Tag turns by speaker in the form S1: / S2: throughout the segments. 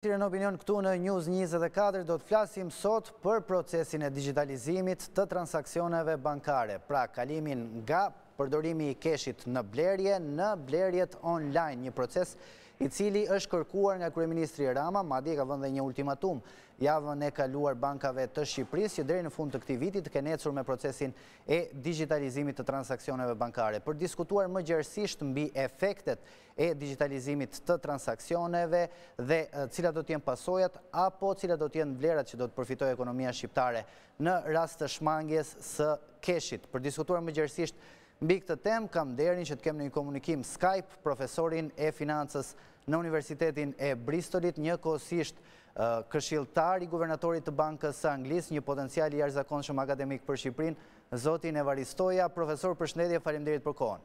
S1: Shqire në opinion këtu në News 24 do të flasim sot për procesin e digitalizimit të transakcioneve bankare, pra kalimin nga përdorimi i keshit në blerje, në blerjet online, një proces i cili është kërkuar nga Kryeministri Rama, madje ka vënë dhe një ultimatum. Javën e kaluar bankave të Shqipërisë që drejnë në fund të këti vitit ke ecur me procesin e digitalizimit të transakcioneve bankare. Për diskutuar më gjerësisht mbi efektet e digitalizimit të transakcioneve dhe cilat do t'jen pasojat, apo cilat do t'jen vlerat që do të përfitoj ekonomia shqiptare në rast të shmangjes së keshit. Për diskutuar më gjerësisht mbi këtë tem, kam derin që t'kem në një komunikim Skype, profesorin e financës në Universitetin e Bristolit, një kosisht këshiltar i guvernatorit të bankës së Anglis, një potencial i arzakon shumë akademik për Shqiprin, Zotin Evaristoja, profesor për shëndetje, për kohën.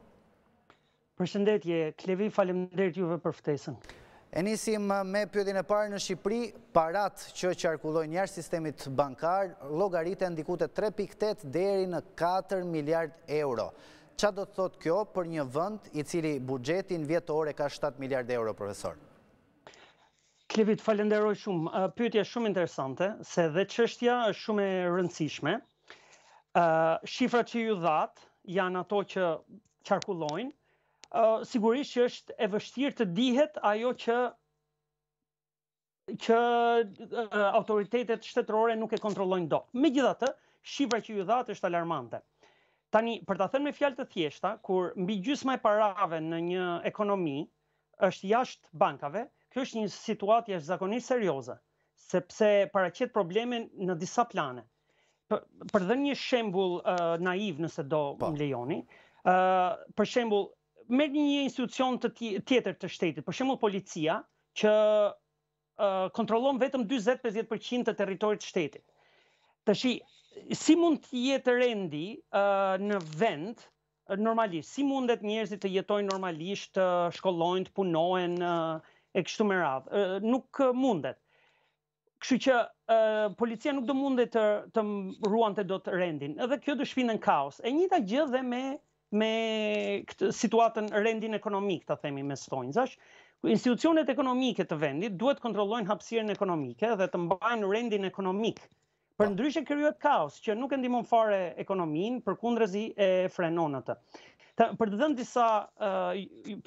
S1: Për shëndetje, Klevi, falimderit juve për ftesën. E nisim me pjodin e parë në Shqipëri, parat që qarkulloj njërë sistemit bankar, logaritën dikute 3.8 deri në 4 miljard euro. Qa do të thot kjo për një vënd i cili bugjetin vjetore ka 7 miliard euro, profesor? Klevit,
S2: falenderoj shumë. Pytja shumë interesante, se dhe qështja është shumë e rëndësishme. Shifra që ju dhatë janë ato që qarkullojnë. Sigurisht që është e vështirë të dihet ajo që që autoritetet shtetërore nuk e kontrollojnë do. Me gjithatë, shifra që ju dhatë është alarmante. Tani, për të thënë me fjalë të thjeshta, kur mbi gjysma e parave në një ekonomi është jashtë bankave, kjo është një situatë jashtë zakonisht serioze, sepse paraqet problemin në disa plane. Për, për dhe një shembul uh, naiv nëse do pa. Po. më lejoni, uh, për shembul, me një institucion të tjetër të shtetit, për shembul policia, që uh, kontrolon vetëm 20-50% të teritorit shtetit. Të shi, si mund të jetë rendi në vend normalisht, si mundet njerëzit të jetojnë normalisht, të shkollojnë, të punohen e kështu me radhë. Nuk mundet. Kështu që policia nuk do mundet të të ruante dot rendin. Edhe kjo do shpinë në kaos. E njëjta gjë dhe me me këtë situatën rendin ekonomik, ta themi me stonjësh. Institucionet ekonomike të vendit duhet të kontrollojnë hapësinë ekonomike dhe të mbajnë rendin ekonomik Për ndryshe kryojët kaos, që nuk e ndimon fare ekonomin, për kundrezi e frenonatë. Për të dhënë disa,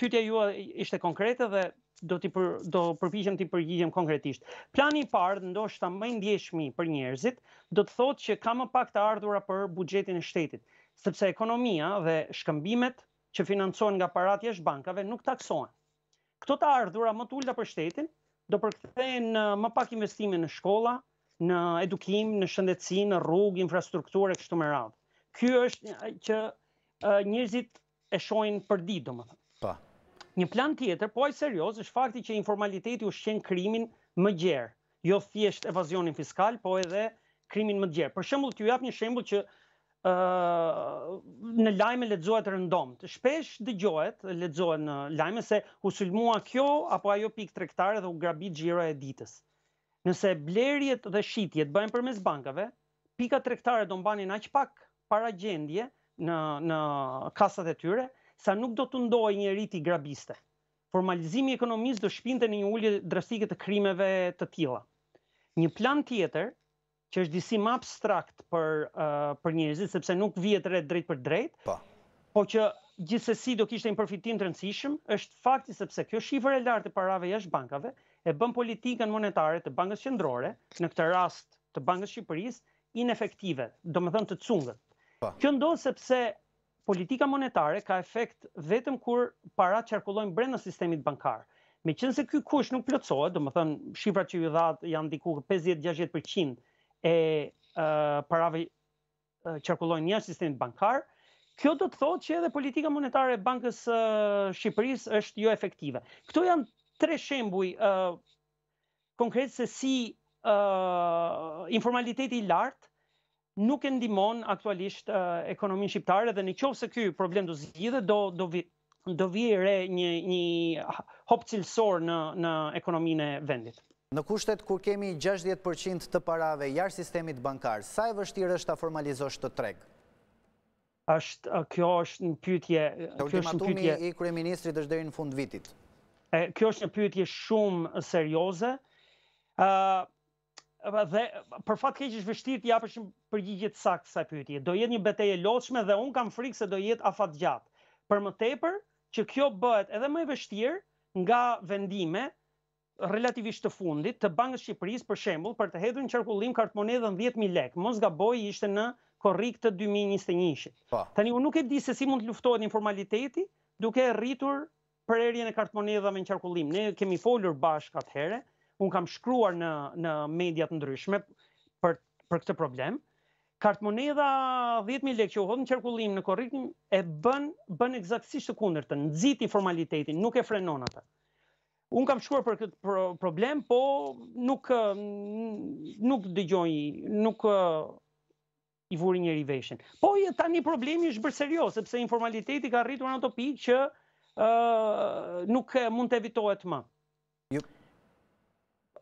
S2: pjytja jua ishte konkrete dhe do përpishëm të i përgjigjem konkretisht. Plani i parë, ndoshtë të mëjnë djeshmi për njerëzit, do të thotë që ka më pak të ardhura për bugjetin e shtetit, sepse ekonomia dhe shkëmbimet që financohen nga paratje është bankave nuk taksohen. Këto të ardhura më të ullëta për shtetin, do përkëthejnë më pak investime në shkolla, në edukim, në shëndetësi, në rrugë, infrastrukturë e kështu me radhë. Ky është që njerëzit e shohin për ditë, domethënë. Po. Një plan tjetër, po ai serioz, është fakti që informaliteti ushqen krimin më gjerë. Jo thjesht evazionin fiskal, po edhe krimin më gjerë. Për shembull, t'ju jap një shembull që ë uh, në lajme lexohet rëndom. Shpesh dëgohet, lexohet në lajme se u sulmua kjo apo ajo pikë tregtare dhe u grabit xhiroja e ditës. Nëse blerjet dhe shitjet bëhen për mes bankave, pika tregtare do mbanin aq pak para gjendje në, në kasat e tyre, sa nuk do të ndojë një rriti grabiste. Formalizimi ekonomisë do shpinte një ullje drastike të krimeve të tila. Një plan tjetër, që është disim abstrakt për, uh, për njerëzit sepse nuk vihet red drejt për drejt, po. po që gjithsesi do kishte një përfitim të rëndësishëm, është fakti sepse kjo shifër e lartë e parave jashtë bankave, e bën politikën monetare të bankës qendrore, në këtë rast të bankës Shqipërisë, inefektive, do më thënë të cungët. Po. Kjo ndonë sepse politika monetare ka efekt vetëm kur parat qarkullojnë brenda sistemit bankar. Me qënë se kush nuk plëtsohet, do më thënë shqipra që ju dhatë janë diku 50-60% e uh, parave uh, qarkullojnë një sistemit bankar, Kjo do të thotë që edhe politika monetare e Bankës uh, Shqipërisë është jo efektive. Këto janë tre shembuj uh, konkret se si uh, informaliteti i lartë nuk e ndihmon aktualisht uh, ekonominë shqiptare dhe nëse ky problem do zgjidhet do do vi do vje një një hop cilësor në në ekonominë e vendit.
S1: Në kushtet kur kemi 60% të parave jashtë sistemit bankar, sa e vështirë është ta formalizosh të treg?
S2: Është kjo është një pyetje, kjo është një pyetje. Ultimatumi kryeministrit është deri në fund vitit. E, kjo është një pyetje shumë serioze. Uh, dhe për fat keq është vështirë të japëshim përgjigje të saktë kësaj pyetje. Do jetë një betejë e dhe un kam frikë se do jetë afat gjatë. Për më tepër, që kjo bëhet edhe më e vështirë nga vendime relativisht të fundit të Bankës Shqipërisë për shembull për të hedhur në qarkullim kartmonedhën 10000 lekë. Mos gaboj, ishte në korrik të 2021-shit. Po. Tani unë nuk e di se si mund të luftohet informaliteti duke rritur për erjen e kartmonedha me në qarkullim. Ne kemi folur bashk atë herë, unë kam shkruar në, në mediat ndryshme për, për këtë problem. Kartmonedha 10.000 lek që u hodhë në qarkullim në korritim e bën, bën egzaksisht të kunder të nëziti formalitetin, nuk e frenon atë. Un kam shkuar për këtë problem, po nuk nuk dëgjoj, nuk i vuri njëri veshin. Po tani problemi është bërë serioz, sepse informaliteti ka arritur në ato që nuk mund të evitohet ma.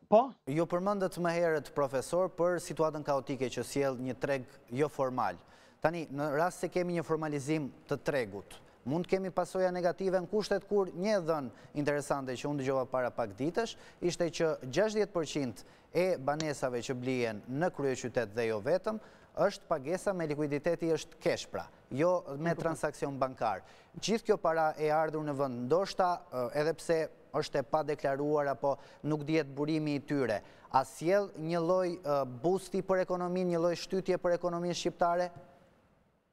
S1: Po? Jo përmëndët më herët, profesor, për situatën kaotike që siel një treg jo formal. Tani, në rrasë se kemi një formalizim të tregut, mund kemi pasoja negative në kushtet kur një dhën interesante që unë dëgjova para pak ditësh, ishte që 60% e banesave që blien në krye qytet dhe jo vetëm, është pagesa me likuiditeti është kesh pra, jo me transakcion bankar. Gjithë kjo para e ardhur në vënd, ndoshta eh, edhe pse është e pa deklaruar apo nuk djetë burimi i tyre. A siel një loj eh, busti për ekonomin, një loj shtytje për ekonomin shqiptare?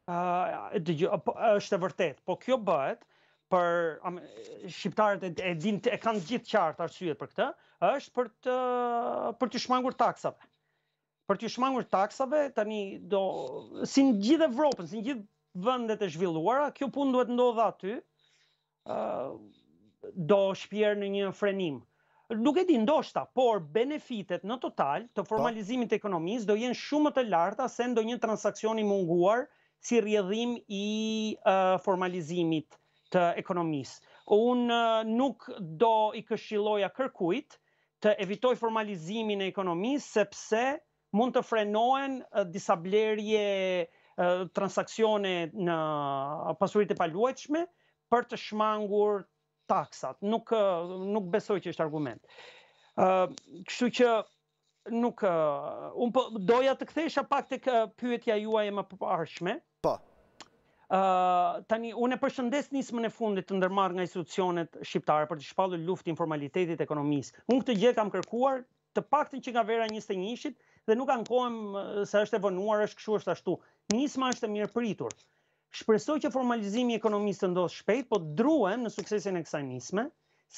S2: Po, është e vërtet, po kjo bëhet për shqiptarët e kanë gjithë qartë arsyet për këtë, është për të shmangur taksat për të shmangur taksave, tani do si në gjithë Evropën, si në gjithë vendet e zhvilluara, kjo punë duhet ndodhë aty. ë uh, do shpier në një frenim. Nuk e di ndoshta, por benefitet në total të po. formalizimit të ekonomisë do jenë shumë të larta se ndo një transakcioni munguar si rjedhim i uh, formalizimit të ekonomisë. Unë uh, nuk do i këshiloja kërkuit të evitoj formalizimin e ekonomisë sepse mund të frenohen disa blerje transakcione në pasurit e paluajtshme për të shmangur taksat. Nuk, nuk besoj që është argument. Kështu që nuk... un po, doja të kthesha pak të pyetja juaj e më përparshme. Po. Uh, tani, un e përshëndes nismën e fundit të ndërmarë nga institucionet shqiptare për të shpallu luft informalitetit ekonomisë. Unë këtë gjithë kam kërkuar të paktën që nga vera 21-shit, dhe nuk ankohem se është e vonuar, është kështu është ashtu. Nisma është e mirë pritur. Shpresoj që formalizimi i ekonomisë të ndodhë shpejt, po druhem në suksesin e kësaj nisme,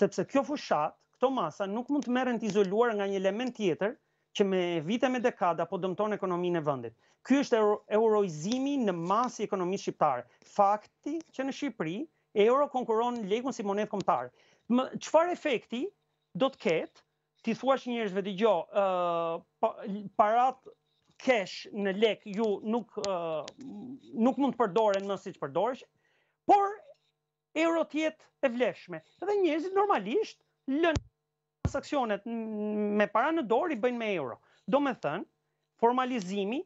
S2: sepse kjo fushat, këto masa, nuk mund të meren të izoluar nga një element tjetër, që me vite me dekada po dëmton ekonominë e vendit. Ky është euroizimi në masë ekonomisë shqiptare. Fakti që në Shqipëri euro konkuron lekun si monedhë kombëtare. Çfarë efekti do të ketë ti thua që njërzve të gjo, uh, pa, parat kesh në lek ju nuk, uh, nuk mund të përdore në nësi që përdoresh, por euro tjetë e vleshme. Dhe njëzit normalisht lënë në saksionet me para në dorë i bëjnë me euro. Do me thënë, formalizimi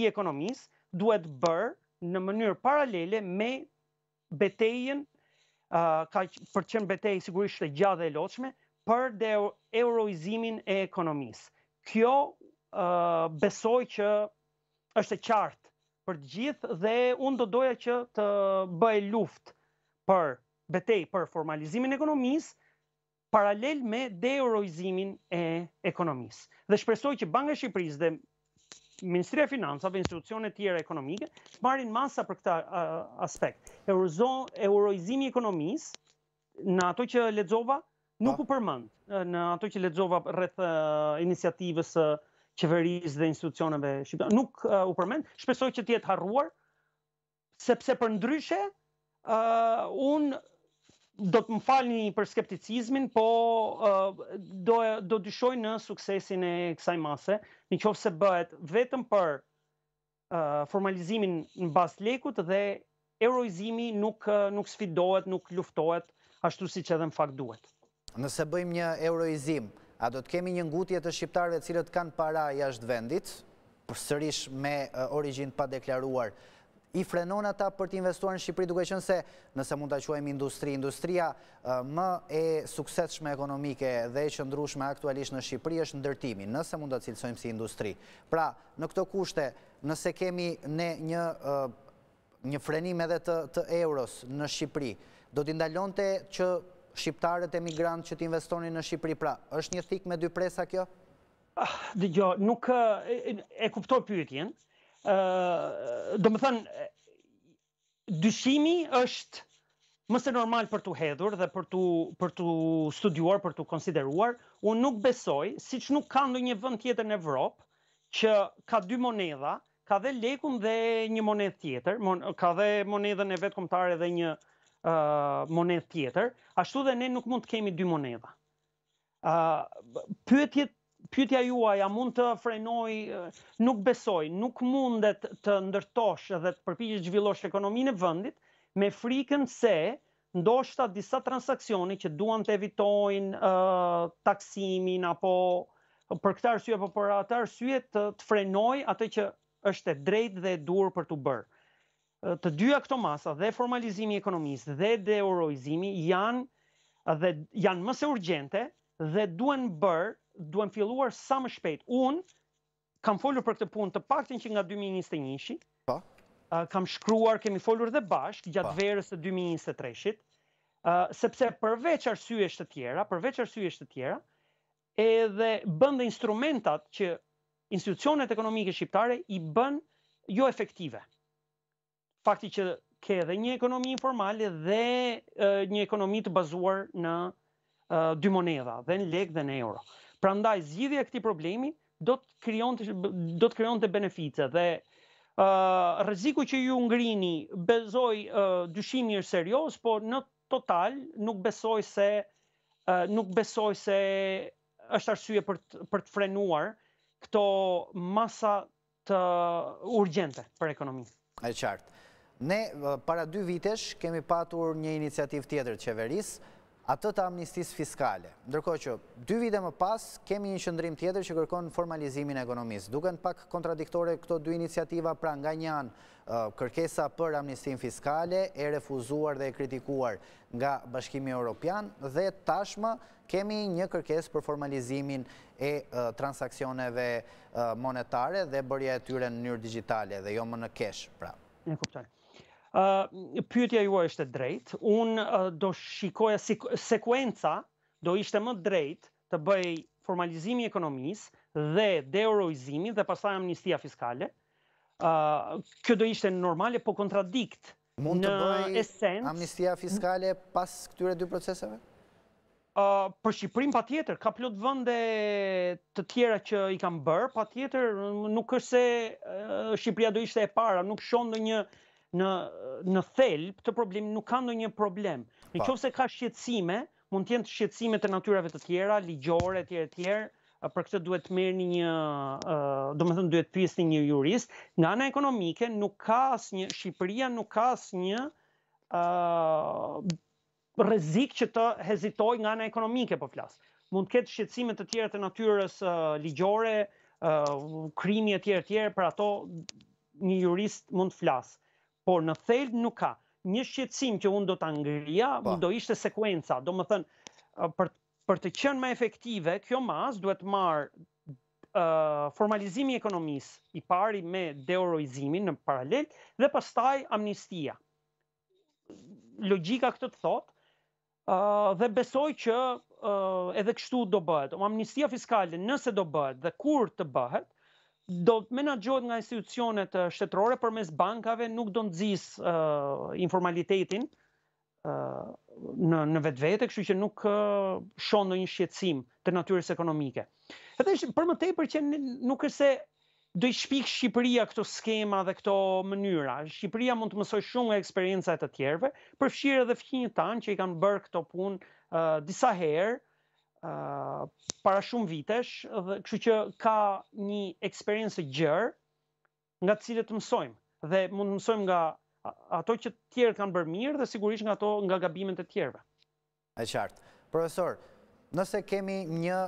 S2: i ekonomisë duhet bërë në mënyrë paralele me betejen, uh, ka përqen betejë sigurisht e gjatë dhe e loqme, për de euroizimin e ekonomisë. Kjo uh, besoj që është e qartë për të gjithë dhe unë do doja që të bëj luftë për betej për formalizimin e ekonomisë paralel me deuroizimin e ekonomisë. Dhe shpresoj që Banka e Shqipërisë dhe Ministria e Financave, institucione tjera ekonomike, marrin masa për këtë aspekt. Eurozon, euroizimi i ekonomisë, në ato që lexova, Po. Nuk u përmënd në ato që ledzova rreth inisiativës qeveris dhe institucioneve shqiptare. Nuk u përmënd, shpesoj që tjetë harruar, sepse për ndryshe, unë do të më falni për skepticizmin, po do dyshoj në suksesin e kësaj mase, një qofë se bëhet vetëm për formalizimin në bas lekut dhe eroizimi nuk sfidohet, nuk luftohet, ashtu si që edhe në fakt
S1: duhet nëse bëjmë një euroizim, a do të kemi një ngutje të shqiptarëve cilët kanë para jashtë vendit, për sërish me origin pa deklaruar, i frenon ata për të investuar në Shqipëri, duke qënë se nëse mund të quajmë industri, industria më e sukseshme ekonomike dhe e qëndrushme aktualisht në Shqipëri është ndërtimi, nëse mund të cilësojmë si industri. Pra, në këto kushte, nëse kemi ne një një frenim edhe të euros në Shqipëri, do t'indalon të që shqiptarët e migrant që t'investoni në Shqipëri. Pra, është një thikë me dy presa kjo?
S2: Ah, dhe gjo, nuk e kuptoj pyetjen. Do më thënë, dyshimi është mëse normal për t'u hedhur dhe për t'u studuar, për t'u konsideruar. Unë nuk besoj, si që nuk ka në një vënd tjetër në Evropë, që ka dy monedha, ka dhe lekun dhe një monedhë tjetër, ka dhe monedhën e vetë komptare dhe një monedë tjetër, ashtu dhe ne nuk mund të kemi dy monedha. Pyetjet Pytja juaj, a mund të frenoj, nuk besoj, nuk mundet të ndërtosh edhe të përpijgjë gjvillosh ekonominë e vëndit, me frikën se ndoshta disa transakcioni që duan të evitojnë taksimin, apo për këtë arsye, apo për atë arsye të frenoj atë që është e drejt dhe dur për të bërë të dyja këto masa dhe formalizimi i ekonomisë dhe deuroizimi janë dhe janë më së urgjente dhe duhen bërë, duhen filluar sa më shpejt. Unë kam folur për këtë punë të paktën që nga 2021-shi. Po. Kam shkruar, kemi folur dhe bashk gjatë pa. Po. verës së 2023-shit. Uh, sepse përveç arsyesh të tjera, përveç arsyesh të tjera, edhe bën dhe instrumentat që institucionet ekonomike shqiptare i bën jo efektive fakti që ke edhe një ekonomi informale dhe e, një ekonomi të bazuar në e, dy moneda, dhe në lek dhe në euro. Pra ndaj, zhjidhja këti problemi do të kryon të, do të, kryon të benefice dhe e, rëziku që ju ngrini bezoj e, dyshimi është serios, por në total nuk besoj se nuk besoj se është arsye për të, për të
S1: frenuar këto masa të urgjente për ekonominë. Është qartë. Ne, para dy vitesh, kemi patur një iniciativ tjetër të qeveris, atë të amnistis fiskale. Ndërko që, dy vite më pas, kemi një qëndrim tjetër që kërkon formalizimin e ekonomis. Duken pak kontradiktore këto dy iniciativa, pra nga njanë kërkesa për amnistim fiskale, e refuzuar dhe e kritikuar nga bashkimi Europian, dhe tashma kemi një kërkes për formalizimin e transakcioneve monetare dhe bërja e tyre në njërë digitale dhe jo më në kesh, pra.
S2: Në kuptarë pyetja juaj është e drejtë. Un uh, do shikoja si sekuenca do ishte më drejt të bëj formalizimi i ekonomisë dhe deuroizimi dhe pastaj amnistia fiskale. Uh, kjo do ishte normale, po kontradikt Mund të bëj
S1: amnistia fiskale pas këtyre dy proceseve?
S2: Uh, për Shqiprin pa tjetër, ka plot vënde të tjera që i kam bërë, pa tjetër nuk është se uh, Shqipria do ishte e para, nuk shonë në një në, në thelb të problemi nuk ka ndonjë problem. Në qoftë se ka shqetësime, mund të jenë shqetësime të natyrave të tjera, ligjore etj etj, për këtë duhet të merrni një, uh, domethënë duhet pyesni një jurist. Nga ana ekonomike nuk ka asnjë Shqipëria nuk ka asnjë ë uh, rrezik që të hezitoj nga ana ekonomike po flas. Mund të ketë shqetësime të tjera të natyrës uh, ligjore, uh, krimi etj etj, për ato një jurist mund të flasë por në thellë nuk ka. Një shqetsim që unë do të angria, pa. do ishte sekuenca. Do më thënë, uh, për, për të qenë më efektive, kjo mas duhet marë uh, formalizimi ekonomis i pari me deoroizimin në paralel dhe pastaj amnistia. Logika këtë të thotë, uh, dhe besoj që edhe kështu do bëhet. amnistia fiskale nëse do bëhet dhe kur të bëhet, do të menagjohet nga institucionet shtetërore për mes bankave, nuk do të dzis uh, informalitetin uh, në, në vetë kështu që nuk uh, shonë në një të natyrës ekonomike. Edhe për më tej për që nuk është se do i shpik Shqipëria këto skema dhe këto mënyra. Shqipëria mund të mësoj shumë nga eksperienca e të tjerëve, përfshirë edhe fqinjë tanë që i kanë bërë këto punë uh, disa herë, para shumë vitesh dhe kështu që ka një eksperiencë gjërë nga të cilët mësojmë dhe mund të mësojmë nga ato që të tjerë kanë bërë mirë dhe sigurisht nga ato nga gabimet e tjerëve.
S1: Është qartë. Profesor, nëse kemi një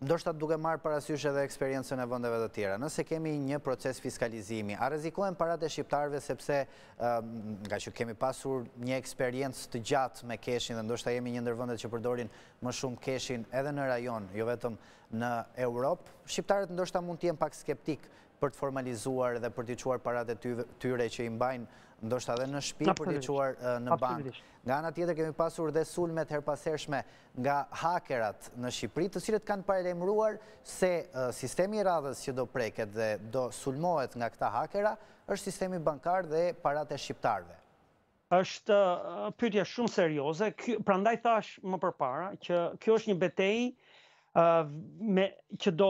S1: ndoshta duke marë parasysh edhe eksperiencën e vëndeve dhe tjera. Nëse kemi një proces fiskalizimi, a rezikohen parate shqiptarve sepse nga që kemi pasur një eksperiencë të gjatë me keshin dhe ndoshta jemi një ndërvëndet që përdorin më shumë keshin edhe në rajon, jo vetëm në Europë, shqiptarët ndoshta mund jenë pak skeptik për të formalizuar dhe për të quar parat e tyre që i mbajnë, ndoshta dhe në shpi për të quar në bank. Nga anë atjetër kemi pasur dhe sulmet herpasershme nga hakerat në Shqipëri, të cilët kanë parelemruar se sistemi radhës që do preket dhe do sulmohet nga këta hakera, është sistemi bankar dhe parat e shqiptarve.
S2: është pytja shumë serioze, prandaj thash më përpara, që kjo është një betej me që do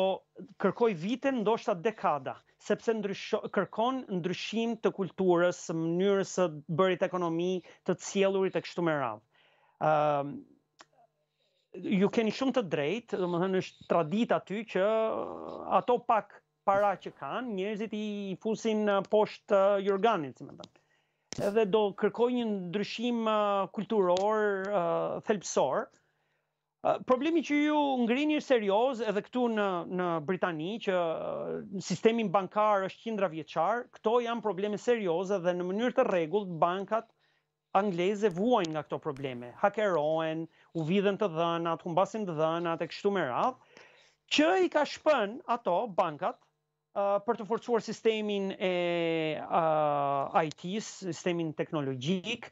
S2: kërkoj vite ndoshta dekada sepse ndrysh kërkon ndryshim të kulturës, mënyrës së bërit ekonomi, të cielurit e kështu me radhë. Ëm uh, ju keni shumë të drejtë, domethënë është tradita aty që ato pak para që kanë njerëzit i fusin poshtë uh, Jorganit, si më thënë. Edhe do kërkoj një ndryshim uh, kulturor, uh, thelpsor problemi që ju ngrini është serioz edhe këtu në, në Britani, që sistemin bankar është qindra vjeqar, këto janë probleme serioze dhe në mënyrë të regullë bankat angleze vuajnë nga këto probleme. Hakerohen, u vidhen të dhënat, humbasin të dhënat, e kështu me radhë, që i ka shpën ato bankat për të forcuar sistemin e IT-s, sistemin teknologjik,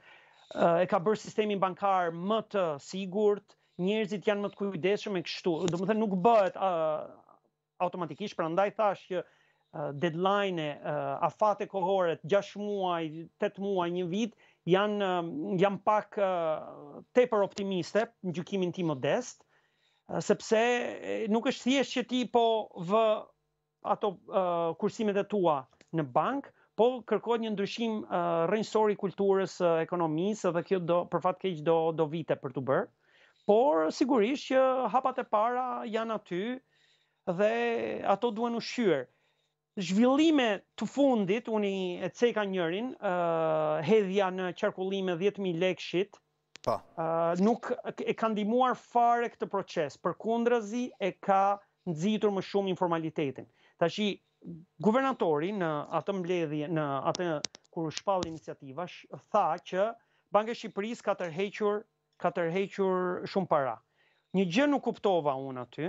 S2: e ka bërë sistemin bankar më të sigurt, njerëzit janë më të kujdesshëm e kështu. Domethënë nuk bëhet uh, automatikisht, prandaj thash që uh, deadline-e, uh, afate kohore, 6 muaj, 8 muaj, 1 vit janë uh, janë pak uh, tepër optimiste në gjykimin tim modest, uh, sepse nuk është thjesht që ti po vë ato uh, kursimet e tua në bank, po kërkohet një ndryshim uh, rrënjësor i kulturës, uh, ekonomisë dhe kjo do për fat keq do do vite për të bërë. Uh, por sigurisht që hapat e para janë aty dhe ato duhen ushqyer. Zhvillime të fundit, unë e ceka njërin, hedhja në qarkullim e 10000 lekshit, po. Nuk e ka ndihmuar fare këtë proces. Përkundrazi e ka nxitur më shumë informalitetin. Tashi, i guvernatori në atë mbledhje, në atë kur shpall iniciativash, tha që Banka e Shqipërisë ka tërhequr ka tërhequr shumë para. Një gjë nuk kuptova unë aty,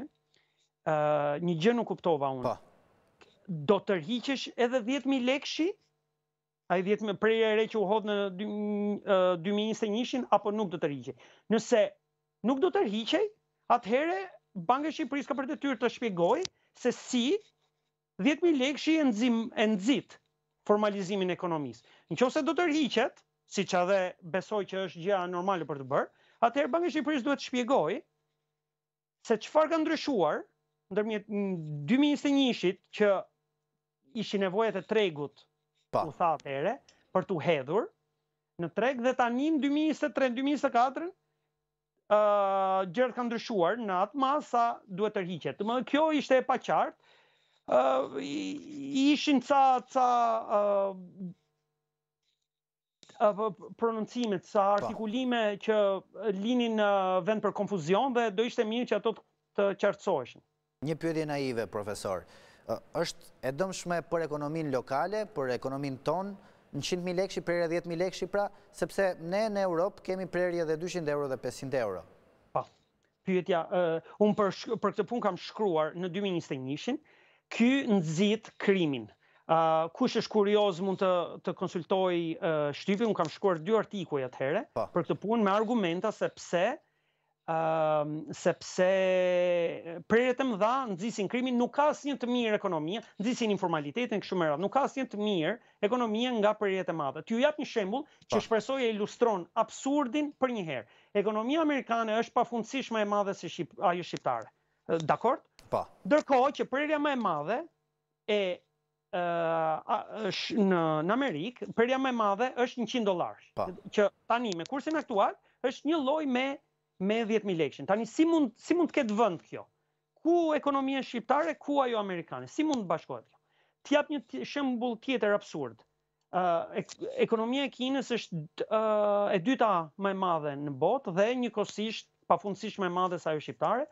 S2: ë uh, një gjë nuk kuptova unë. Pa. Po. Do tërhiqesh edhe 10000 lekësh? Ai 10000 prej re që u hodh në 2021 in apo nuk do të tërhiqej? Nëse nuk do të tërhiqej, atëherë Banka e Shqipërisë ka për detyrë të, të shpjegoj, se si 10000 lekësh e nxim e nxit formalizimin e ekonomisë. Nëse do të tërhiqet, që adhe besoj që është gjëja normale për të bërë, Atëherë Banka e Shqipërisë duhet të shpjegojë se çfarë ka ndryshuar ndërmjet 2021-shit që ishin nevojat e tregut. Pa. U tha atëherë për tu hedhur në treg dhe tani në 2023-2024 ë gjërat kanë ndryshuar në atë masa duhet të rihiqet. Do të thotë kjo ishte e paqartë. ë uh, ishin ca ca ë uh, prononcime, sa artikulime që linin në vend për konfuzion dhe do ishte mirë që ato të qartësoheshin.
S1: Një pyetje naive, profesor. Është e dëmshme për ekonomin lokale, për ekonomin ton, në 100.000 lekshi, e 10.000 lekshi, pra, sepse ne në Europë kemi prerje dhe 200 euro dhe 500 euro. Pa,
S2: pyetja, unë për, këtë pun kam shkruar në 2021 Ky nëzit krimin, kush është kurioz mund të, konsultoj uh, shtypi, unë kam shkuar dy artikuj atëhere po. për këtë punë me argumenta se pse uh, sepse më dha në nxisin krimin, nuk ka asnjë të mirë ekonomia, nxisin informalitetin kështu me Nuk ka asnjë të mirë ekonomia nga prerjet e madhe. Të ju jap një shembull që po. shpresoj e ilustron absurdin për një herë. Ekonomia amerikane është pafundësisht më e madhe se ajo shqiptare. Dakor? Po. Ndërkohë që prerja më e madhe e uh, në në Amerikë, përja më e madhe është 100 dollar. që tani me kursin aktual është një lloj me me 10000 lekë. Tani si mund si mund të ketë vend kjo? Ku ekonomia shqiptare, ku ajo amerikane? Si mund të bashkohet kjo? jap një shembull tjetër absurd. Uh, ekonomia e Kinës është uh, e dyta më e madhe në botë dhe njëkohësisht pafundësisht më e madhe se ajo shqiptare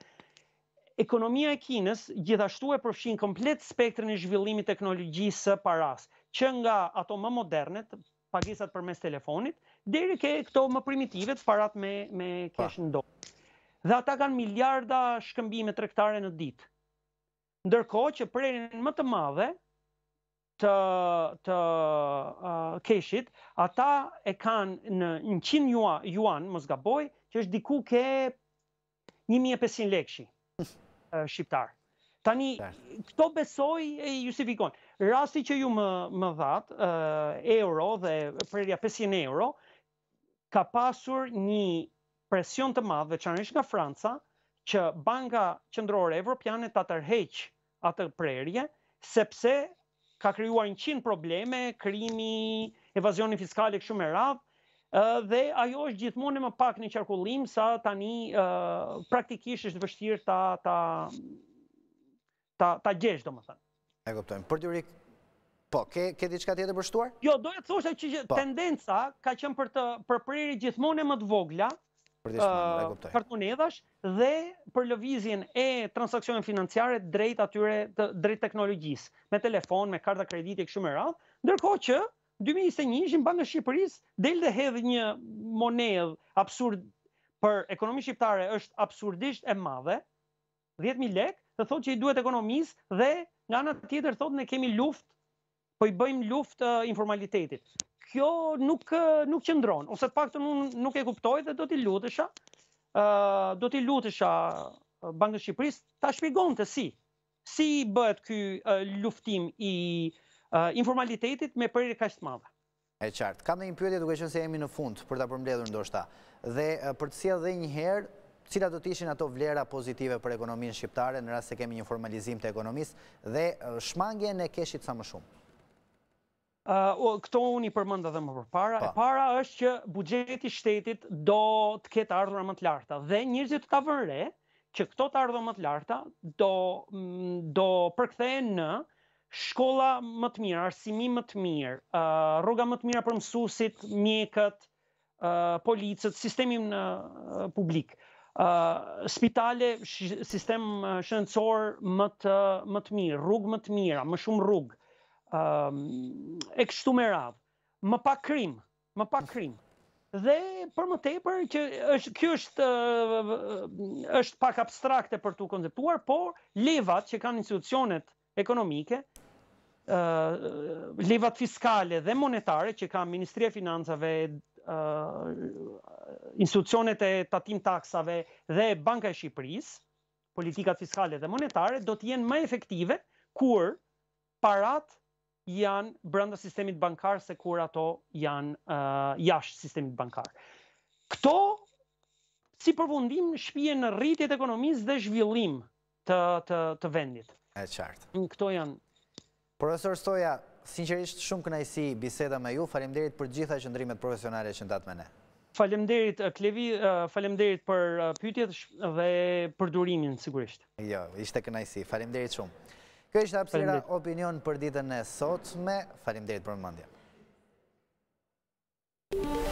S2: ekonomia e Kinës gjithashtu e përfshin komplet spektrën e zhvillimit teknologjisë së paras, që nga ato më modernet, pagesat përmes telefonit, deri ke këto më primitivet parat me, me kesh në dollar. Dhe ata kanë miliarda shkëmbime trektare në ditë. Ndërko që prerin më të madhe të, të uh, keshit, ata e kanë në, në 100 yuan, yuan, mos gaboj, që është diku ke 1500 lekshi. shqiptar. Tani, këto besoj e justifikon. Rasti që ju më, më dhatë, euro dhe prerja 500 euro, ka pasur një presion të madhë, veçanërish nga Franca, që Banka Qëndrore Evropiane ta tërheqë atë prerje, sepse ka kryuar në qinë probleme, krimi, evazioni fiskale këshu me radhë, dhe ajo është gjithmonë e më pak në qarkullim sa tani praktikisht është vështirë ta ta ta ta gjesh domethënë.
S1: E kuptoj. Për të Po, ke ke diçka tjetër për shtuar? Jo,
S2: doja të thoshta që po. tendenca ka qenë për të për prerje gjithmonë më të vogla për të uh, për dhe për lëvizjen e transaksioneve financiare drejt atyre të, drejt teknologjisë, me telefon, me karta kredite shumë më radhë, ndërkohë që 2021 banka e Shqipërisë del dhe hedh një monedh absurd për ekonominë shqiptare është absurdisht e madhe 10000 lekë të thotë që i duhet ekonomisë dhe nga ana tjetër thotë ne kemi luftë po i bëjmë luftë informalitetit kjo nuk nuk qëndron ose të paktën unë nuk e kuptoj dhe do t'i lutesha ë uh, do t'i lutesha Bankës e Shqipërisë ta shpjegonte si si bëhet ky uh, luftim i informalitetit me përri kaq të madhe.
S1: E qartë, kam dhe një pyetje duke qënë se jemi në fund për të përmledhur ndoshta. Dhe për të si edhe një herë, cila do të ishin ato vlera pozitive për ekonominë shqiptare në rrasë se kemi një formalizim të ekonomisë dhe shmangje në keshit sa më shumë?
S2: Këto unë i përmënda dhe më përpara. E para është që bugjeti shtetit do të ketë ardhura më të larta dhe njërzit të avërre që këto të ardhura më të larta do përkthejnë në shkolla më të mirë, arsimi më të mirë, uh, rruga më të mira për mësuesit, mjekët, uh, policët, sistemi uh, publik, uh, spitale, sh sistem shëndetësor më të më të mirë, rrugë më të mira, më shumë rrugë. Ëm uh, e kështu me radhë, më pak krim, më pak krim. Dhe për më tepër që është ky është është pak abstrakte për tu konceptuar, por levat që kanë institucionet ekonomike levat fiskale dhe monetare që ka Ministria Financave, institucionet e tatim taksave dhe Banka e Shqipëris, politikat fiskale dhe monetare, do të jenë më efektive kur parat janë brenda sistemit bankar se kur ato janë uh, jashtë sistemit bankar. Këto si përbundim, shpije në rritjet ekonomisë dhe zhvillim të, të, të vendit.
S1: E qartë. Këto janë Profesor Stoja, sinqerisht shumë kënajsi biseda me ju, falimderit për gjitha qëndrimet profesionale që ndatë me ne.
S2: Falimderit, eh, Klevi, eh, falimderit
S1: për eh, pytjet dhe për durimin, sigurisht. Jo, ishte kënajsi, falimderit shumë. Kjo ishte apsira opinion për ditën e sot me falimderit për mëndja. Thank you.